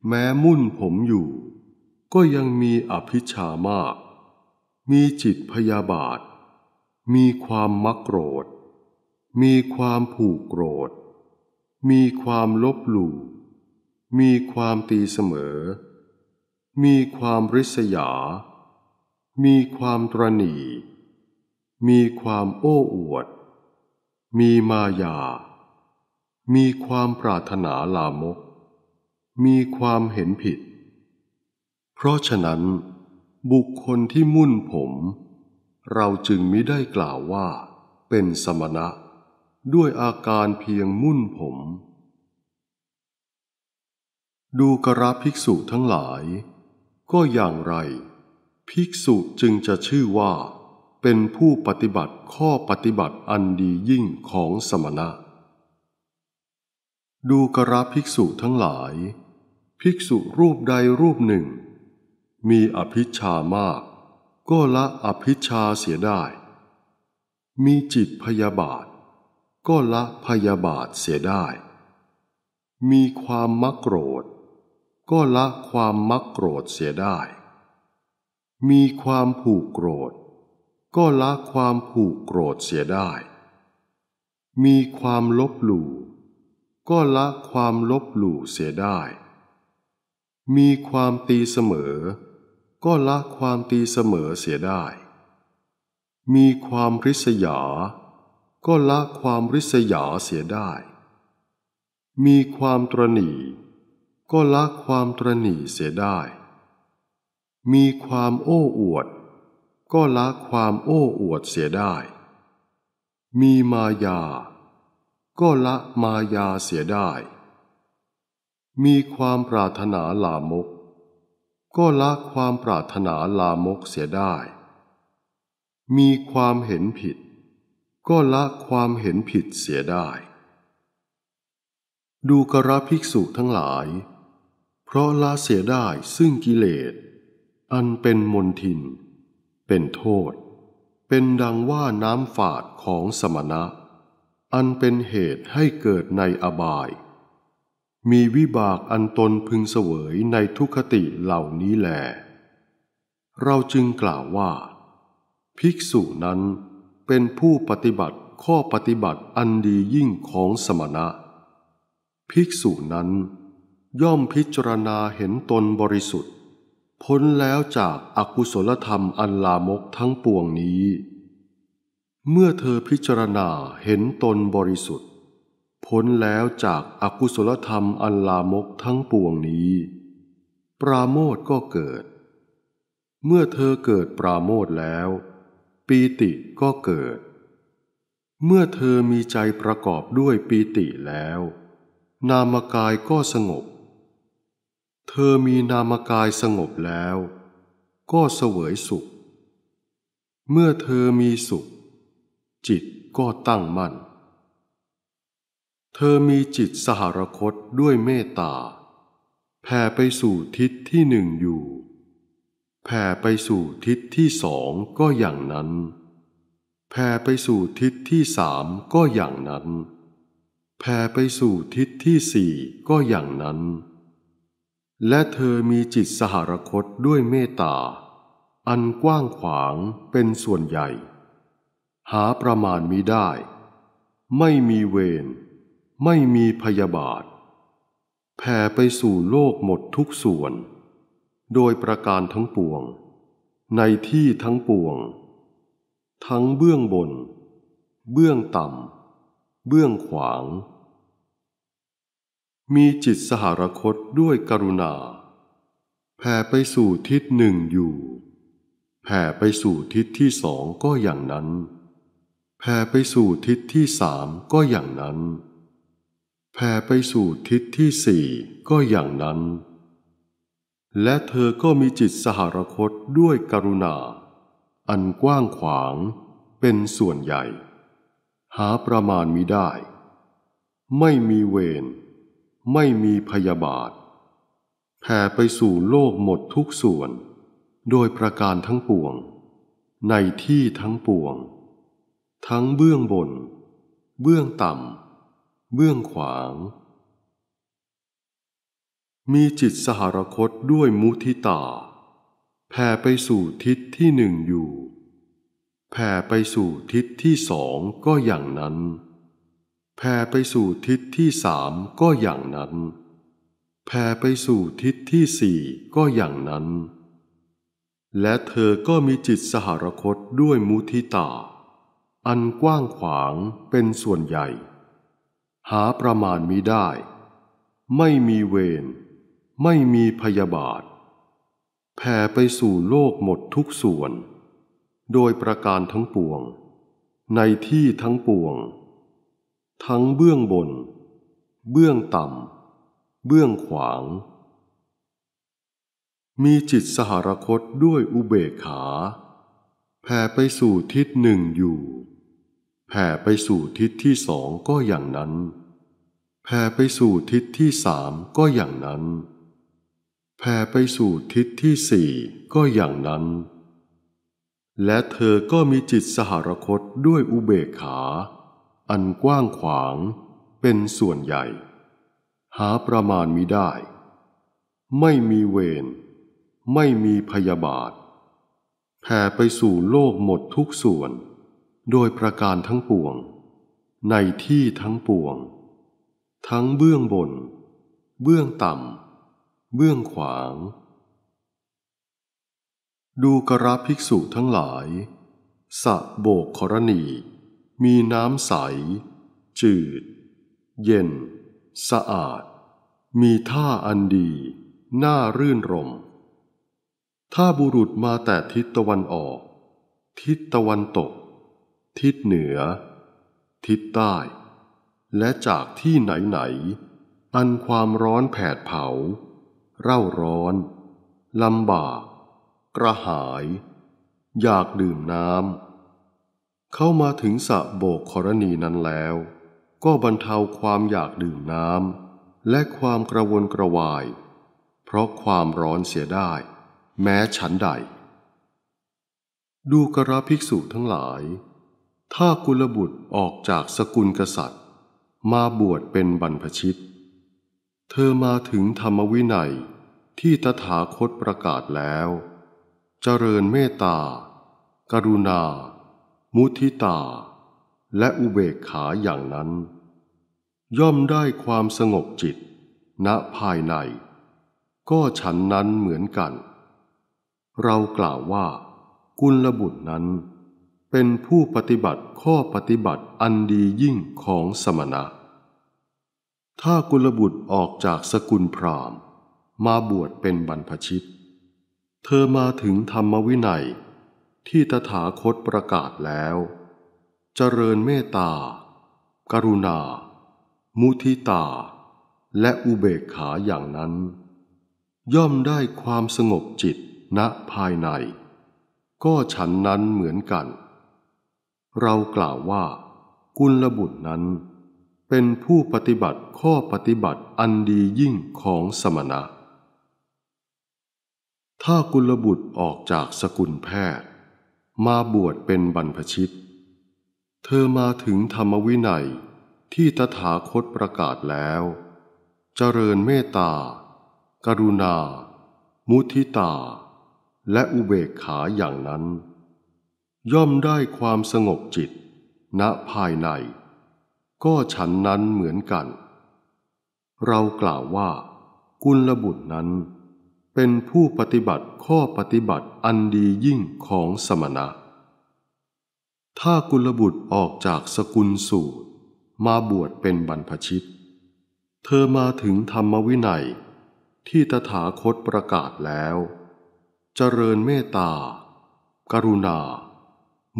แม้มุ่นผมอยู่ ก็ยังมีอภิชามากมีจิตพยาบาท มีความมักโกรธ มีความผูกโกรธ มีความลบหลู่ มีความตีเสมอ มีความริษยา มีความตรณีมีความโอ้อวด มีมายา มีความปรารถนาลามก มีความเห็นผิด เพราะฉะนั้นบุคคลที่มุ่นผม เราจึงมิได้กล่าวว่าเป็นสมณะ ด้วยอาการเพียงมุ่นผม ดูกระภิกษุทั้งหลาย ก็อย่างไร ภิกษุจึงจะชื่อว่า เป็นผู้ปฏิบัติข้อปฏิบัติอันดียิ่งของสมณะ ดูกระภิกษุทั้งหลาย ภิกษุรูปใดรูปหนึ่งมีอภิชามาก ก็ละอภิชาเสียได้ มีจิตพยาบาท ก็ละพยาบาทเสียได้ มีความมักโกรธ ก็ละความมักโกรธเสียได้ มีความผูกโกรธ ก็ละความผูกโกรธเสียได้ มีความลบหลู่ก็ละความลบหลู่เสียได้ มีความตีเสมอก็ละความตีเสมอเสียได้ มีความริษยา ก็ละความริษยาเสียได้ มีความตรหนีก็ละความตรหนีเสียได้ มีความโอ้อวด ก็ละความโอ้อวดเสียได้ มีมายา ก็ละมายาเสียได้ มีความปรารถนาลามกก็ละความปรารถนาลามกเสียได้ มีความเห็นผิด ก็ละความเห็นผิดเสียได้ ดูกระภิกษุทั้งหลาย เพราะละเสียได้ซึ่งกิเลส อันเป็นมนทิน เป็นโทษ เป็นดังว่าน้ำฝาดของสมณะ อันเป็นเหตุให้เกิดในอบายมีวิบากอันตนพึงเสวยในทุคติเหล่านี้แหลเราจึงกล่าวว่า ภิกษุนั้นเป็นผู้ปฏิบัติข้อปฏิบัติอันดียิ่งของสมณะ ภิกษุนั้น ย่อมพิจารณาเห็นตนบริสุทธิ์พ้นแล้วจากอากุศลธรรมอันลามกทั้งปวงนี้ เมื่อเธอพิจารณาเห็นตนบริสุทธิ์พ้นแล้วจากอากุศลธรรมอันลามกทั้งปวงนี้ ปราโมทก็เกิด เมื่อเธอเกิดปราโมทแล้ว ปีติก็เกิด เมื่อเธอมีใจประกอบด้วยปีติแล้ว นามกายก็สงบ เธอมีนามกายสงบแล้วก็เสวยสุข เมื่อเธอมีสุข จิตก็ตั้งมั่นเธอมีจิตสหรคตด้วยเมตตาแผ่ไปสู่ทิศที่หนึ่งอยู่แผ่ไปสู่ทิศที่สองก็อย่างนั้นแผ่ไปสู่ทิศที่สามก็อย่างนั้นแผ่ไปสู่ทิศที่สี่ก็อย่างนั้น และเธอมีจิตสหรคตด้วยเมตตาอันกว้างขวางเป็นส่วนใหญ่ หาประมาณมิได้ ไม่มีเวรไม่มีพยาบาทแผ่ไปสู่โลกหมดทุกส่วน โดยประการทั้งปวง ในที่ทั้งปวง ทั้งเบื้องบน เบื้องต่ำเบื้องขวาง มีจิตสหรคตด้วยกรุณาแผ่ไปสู่ทิศหนึ่งอยู่ แผ่ไปสู่ทิศที่สองก็อย่างนั้น แผ่ไปสู่ทิศที่สามก็อย่างนั้นแผ่ไปสู่ทิศที่สี่ก็อย่างนั้น และเธอก็มีจิตสหรคตด้วยกรุณา อันกว้างขวางเป็นส่วนใหญ่ หาประมาณมิได้ ไม่มีเวรไม่มีพยาบาทแผ่ไปสู่โลกหมดทุกส่วน โดยประการทั้งปวง ในที่ทั้งปวง ทั้งเบื้องบน เบื้องต่ำเบื้องขวาง มีจิตสหรคตด้วยมุทิตา แผ่ไปสู่ทิศที่หนึ่งอยู่ แผ่ไปสู่ทิศที่สองก็อย่างนั้น แผ่ไปสู่ทิศที่สามก็อย่างนั้น แผ่ไปสู่ทิศที่สี่ก็อย่างนั้น และเธอก็มีจิตสหรคตด้วยมุทิตา อันกว้างขวางเป็นส่วนใหญ่หาประมาณมิได้ ไม่มีเวรไม่มีพยาบาทแผ่ไปสู่โลกหมดทุกส่วน โดยประการทั้งปวง ในที่ทั้งปวง ทั้งเบื้องบน เบื้องต่ำเบื้องขวาง มีจิตสหรคตด้วยอุเบกขาแผ่ไปสู่ทิศหนึ่งอยู่แผ่ไปสู่ทิศที่สองก็อย่างนั้น แผ่ไปสู่ทิศที่สามก็อย่างนั้น แผ่ไปสู่ทิศที่สี่ก็อย่างนั้น และเธอก็มีจิตสหรคตด้วยอุเบกขา อันกว้างขวางเป็นส่วนใหญ่ หาประมาณมิได้ ไม่มีเวร ไม่มีพยาบาท แผ่ไปสู่โลกหมดทุกส่วนโดยประการทั้งปวง ในที่ทั้งปวง ทั้งเบื้องบน เบื้องต่ำเบื้องขวาง ดูกระภิกษุทั้งหลาย สะโบกขรณี มีน้ำใส จืด เย็น สะอาด มีท่าอันดีน่ารื่นรม ถ้าบุรุษมาแต่ทิศตะวันออก ทิศตะวันตกทิศเหนือ ทิศใต้ และจากที่ไหนๆอันความร้อนแผดเผา เร่าร้อน ลำบาก กระหาย อยากดื่มน้ำ เข้ามาถึงสะโบกครณีนั้นแล้ว ก็บรรเทาความอยากดื่มน้ำ และความกระวนกระวาย เพราะความร้อนเสียได้ แม้ฉันใด ดูกระภิกษุทั้งหลายถ้ากุลบุตรออกจากสกุลกษัตริย์ มาบวชเป็นบรรพชิต เธอมาถึงธรรมวินัยที่ตถาคตประกาศแล้ว เจริญเมตตากรุณา มุทิตา และอุเบกขาอย่างนั้น ย่อมได้ความสงบจิต ณภายใน ก็ฉันนั้นเหมือนกัน เรากล่าวว่ากุลบุตรนั้นเป็นผู้ปฏิบัติข้อปฏิบัติอันดียิ่งของสมณะ ถ้ากุลบุตรออกจากสกุลพราหมณ์ มาบวชเป็นบรรพชิต เธอมาถึงธรรมวินัยที่ตถาคตประกาศแล้ว เจริญเมตตากรุณา มุทิตา และอุเบกขาอย่างนั้น ย่อมได้ความสงบจิตณภายใน ก็ฉันนั้นเหมือนกันเรากล่าวว่ากุลบุตรนั้นเป็นผู้ปฏิบัติข้อปฏิบัติอันดียิ่งของสมณะ ถ้ากุลบุตรออกจากสกุลแพทย์มาบวชเป็นบรรพชิต เธอมาถึงธรรมวินัยที่ตถาคตประกาศแล้ว เจริญเมตตากรุณา มุทิตา และอุเบกขาอย่างนั้นย่อมได้ความสงบจิต ณภายใน ก็ฉันนั้นเหมือนกัน เรากล่าวว่ากุลบุตรนั้น เป็นผู้ปฏิบัติข้อปฏิบัติอันดียิ่งของสมณะ ถ้ากุลบุตรออกจากสกุลสูตรมาบวชเป็นบรรพชิต เธอมาถึงธรรมวินัย ที่ตถาคตประกาศแล้ว เจริญเมตตา กรุณา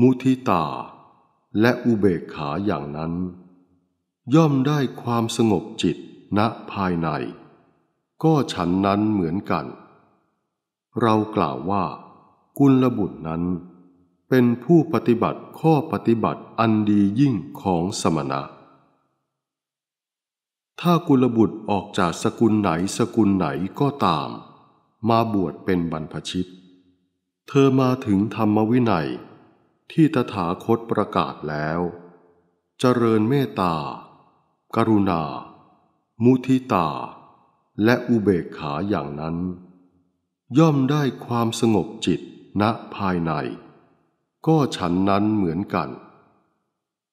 มุทิตาและอุเบกขาอย่างนั้น ย่อมได้ความสงบจิตณภายใน ก็ฉันนั้นเหมือนกัน เรากล่าวว่ากุลบุตรนั้น เป็นผู้ปฏิบัติข้อปฏิบัติอันดียิ่งของสมณะ ถ้ากุลบุตรออกจากสกุลไหนสกุลไหนก็ตาม มาบวชเป็นบรรพชิต เธอมาถึงธรรมวินัยที่ตถาคตประกาศแล้ว เจริญเมตตา กรุณา มุทิตา และอุเบกขาอย่างนั้น ย่อมได้ความสงบจิตณภายใน ก็ฉันนั้นเหมือนกัน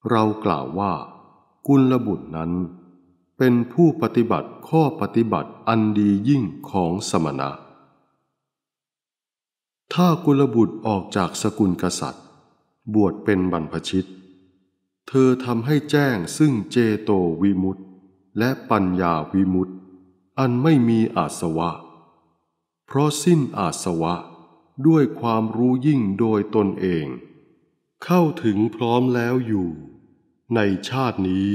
เรากล่าวว่ากุลบุตรนั้น เป็นผู้ปฏิบัติข้อปฏิบัติอันดียิ่งของสมณะ ถ้ากุลบุตรออกจากสกุลกษัตริย์บวชเป็นบรรพชิต เธอทำให้แจ้งซึ่งเจโตวิมุตต์และปัญญาวิมุตต์อันไม่มีอาสวะ เพราะสิ้นอาสวะ ด้วยความรู้ยิ่งโดยตนเอง เข้าถึงพร้อมแล้วอยู่ ในชาตินี้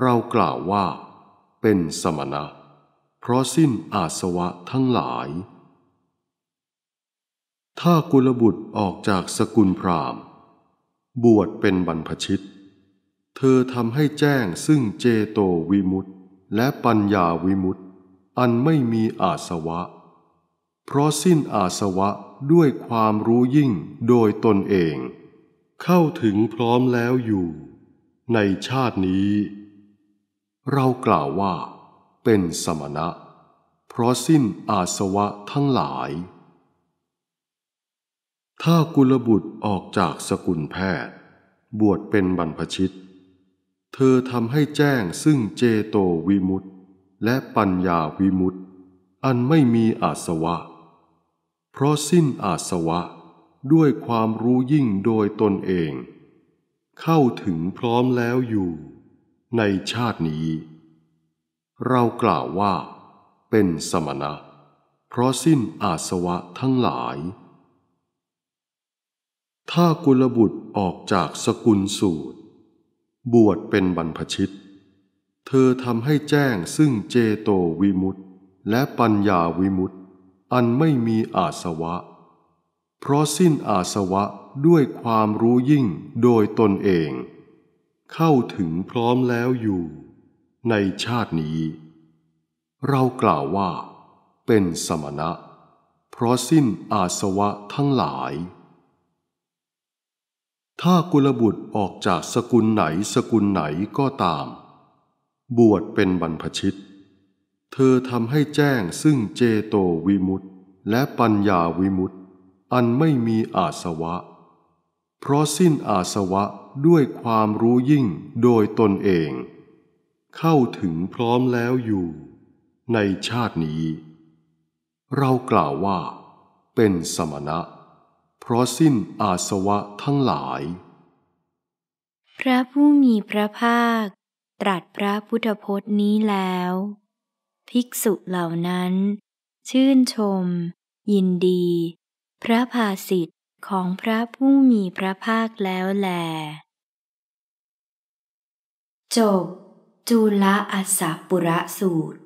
เรากล่าวว่าเป็นสมณะเพราะสิ้นอาสวะทั้งหลายถ้ากุลบุตรออกจากสกุลพราหมณ์บวชเป็นบรรพชิต เธอทำให้แจ้งซึ่งเจโตวิมุตตและปัญญาวิมุตตอันไม่มีอาสวะ เพราะสิ้นอาสวะด้วยความรู้ยิ่งโดยตนเอง เข้าถึงพร้อมแล้วอยู่ ในชาตินี้ เรากล่าวว่าเป็นสมณะ เพราะสิ้นอาสวะทั้งหลายถ้ากุลบุตรออกจากสกุลแพทย์บวชเป็นบรรพชิต เธอทำให้แจ้งซึ่งเจโตวิมุตต์และปัญญาวิมุตต์อันไม่มีอาสวะ เพราะสิ้นอาสวะด้วยความรู้ยิ่งโดยตนเอง เข้าถึงพร้อมแล้วอยู่ในชาตินี้ เรากล่าวว่าเป็นสมณะเพราะสิ้นอาสวะทั้งหลายถ้ากุลบุตรออกจากสกุลสูตร บวชเป็นบรรพชิต เธอทำให้แจ้งซึ่งเจโตวิมุตต์และปัญญาวิมุตต์อันไม่มีอาสวะ เพราะสิ้นอาสวะด้วยความรู้ยิ่งโดยตนเอง เข้าถึงพร้อมแล้วอยู่ในชาตินี้ เรากล่าวว่าเป็นสมณะ เพราะสิ้นอาสวะทั้งหลายถ้ากุลบุตรออกจากสกุลไหนสกุลไหนก็ตาม บวชเป็นบรรพชิต เธอทำให้แจ้งซึ่งเจโตวิมุตต์และปัญญาวิมุตต์อันไม่มีอาสวะ เพราะสิ้นอาสวะด้วยความรู้ยิ่งโดยตนเอง เข้าถึงพร้อมแล้วอยู่ ในชาตินี้ เรากล่าวว่าเป็นสมณะพราะสิ้นอาสวะทั้งหลาย พระผู้มีพระภาค ตรัสพระพุทธพจน์นี้แล้ว ภิกษุเหล่านั้น ชื่นชม ยินดี พระภาสิทธิ์ของพระผู้มีพระภาคแล้วแลจบจุลอัสสปุระสูตร